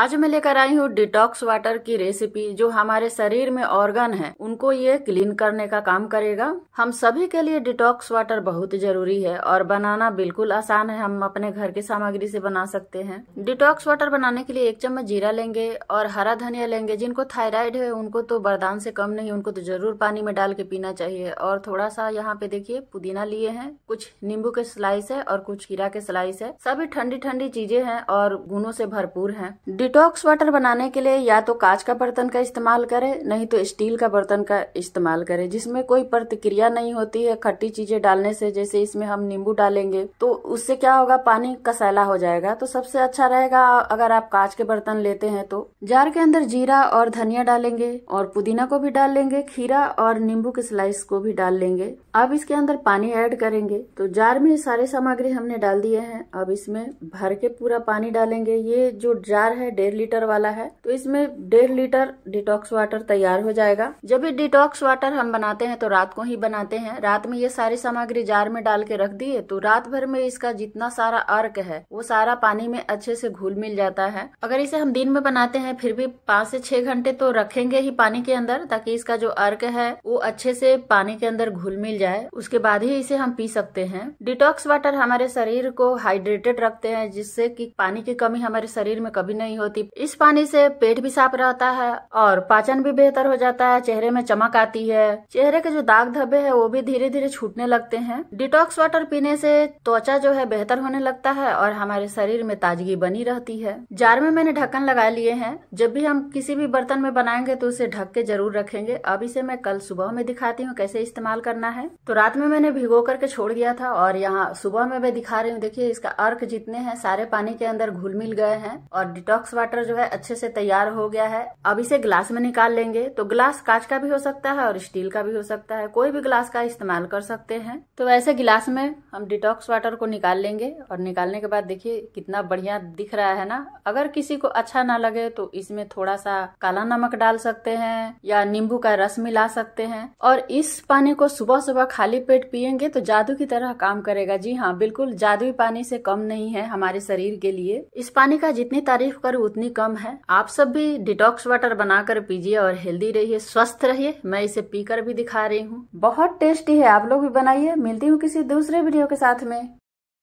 आज मैं लेकर आई हूँ डिटॉक्स वाटर की रेसिपी जो हमारे शरीर में ऑर्गन है उनको ये क्लीन करने का काम करेगा हम सभी के लिए डिटॉक्स वाटर बहुत जरूरी है और बनाना बिल्कुल आसान है हम अपने घर की सामग्री से बना सकते हैं डिटॉक्स वाटर बनाने के लिए एक चम्मच जीरा लेंगे और हरा धनिया लेंगे जिनको थायराइड है उनको तो बरदान से कम नहीं उनको तो जरूर पानी में डाल के पीना चाहिए और थोड़ा सा यहाँ पे देखिए पुदीना लिए है कुछ नींबू के स्लाइस है और कुछ खीरा के स्लाइस है सभी ठंडी ठंडी चीजें हैं और गुणों से भरपूर है डिटॉक्स वाटर बनाने के लिए या तो कांच का बर्तन का इस्तेमाल करें नहीं तो स्टील का बर्तन का इस्तेमाल करें जिसमें कोई प्रतिक्रिया नहीं होती है खट्टी चीजें डालने से जैसे इसमें हम नींबू डालेंगे तो उससे क्या होगा पानी कसैला हो जाएगा तो सबसे अच्छा रहेगा अगर आप कांच के बर्तन लेते हैं तो जार के अंदर जीरा और धनिया डालेंगे और पुदीना को भी डाल लेंगे खीरा और नींबू के स्लाइस को भी डाल लेंगे अब इसके अंदर पानी ऐड करेंगे तो जार में सारे सामग्री हमने डाल दिए हैं अब इसमें भर के पूरा पानी डालेंगे ये जो जार है डेढ़ लीटर वाला है तो इसमें डेढ़ लीटर डिटॉक्स वाटर तैयार हो जाएगा जब भी डिटॉक्स वाटर हम बनाते हैं तो रात को ही बनाते हैं रात में ये सारी सामग्री जार में डाल के रख दिए तो रात भर में इसका जितना सारा अर्क है वो सारा पानी में अच्छे से घुल मिल जाता है अगर इसे हम दिन में बनाते हैं फिर भी पाँच से छह घंटे तो रखेंगे ही पानी के अंदर ताकि इसका जो अर्क है वो अच्छे से पानी के अंदर घुल मिल जाए उसके बाद ही इसे हम पी सकते हैं डिटॉक्स वाटर हमारे शरीर को हाइड्रेटेड रखते हैं जिससे कि पानी की कमी हमारे शरीर में कभी नहीं होती इस पानी से पेट भी साफ रहता है और पाचन भी बेहतर हो जाता है चेहरे में चमक आती है चेहरे के जो दाग धब्बे है वो भी धीरे धीरे छूटने लगते हैं डिटॉक्स वाटर पीने से त्वचा जो है बेहतर होने लगता है और हमारे शरीर में ताजगी बनी रहती है जार में मैंने ढक्कन लगा लिए हैं जब भी हम किसी भी बर्तन में बनाएंगे तो उसे ढक के जरूर रखेंगे अब इसे मैं कल सुबह में दिखाती हूँ कैसे इस्तेमाल करना है तो रात में मैंने भिगो करके छोड़ दिया था और यहाँ सुबह में मैं दिखा रही हूँ देखिए इसका अर्क जितने हैं सारे पानी के अंदर घुल मिल गए हैं और डिटॉक्स वाटर जो है अच्छे से तैयार हो गया है अब इसे ग्लास में निकाल लेंगे तो ग्लास कांच का भी हो सकता है और स्टील का भी हो सकता है कोई भी ग्लास का इस्तेमाल कर सकते हैं तो वैसे गिलास में हम डिटॉक्स वाटर को निकाल लेंगे और निकालने के बाद देखिए कितना बढ़िया दिख रहा है ना अगर किसी को अच्छा ना लगे तो इसमें थोड़ा सा काला नमक डाल सकते हैं या नींबू का रस मिला सकते हैं और इस पानी को सुबह सुबह खाली पेट पियेंगे तो जादू की तरह काम करेगा जी हाँ बिल्कुल जादुई पानी से कम नहीं है हमारे शरीर के लिए इस पानी का जितनी तारीफ करूँ उतनी कम है आप सब भी डिटॉक्स वाटर बनाकर पीजिए और हेल्दी रहिए स्वस्थ रहिए मैं इसे पीकर भी दिखा रही हूँ बहुत टेस्टी है आप लोग भी बनाइए मिलती हूँ किसी दूसरे वीडियो के साथ में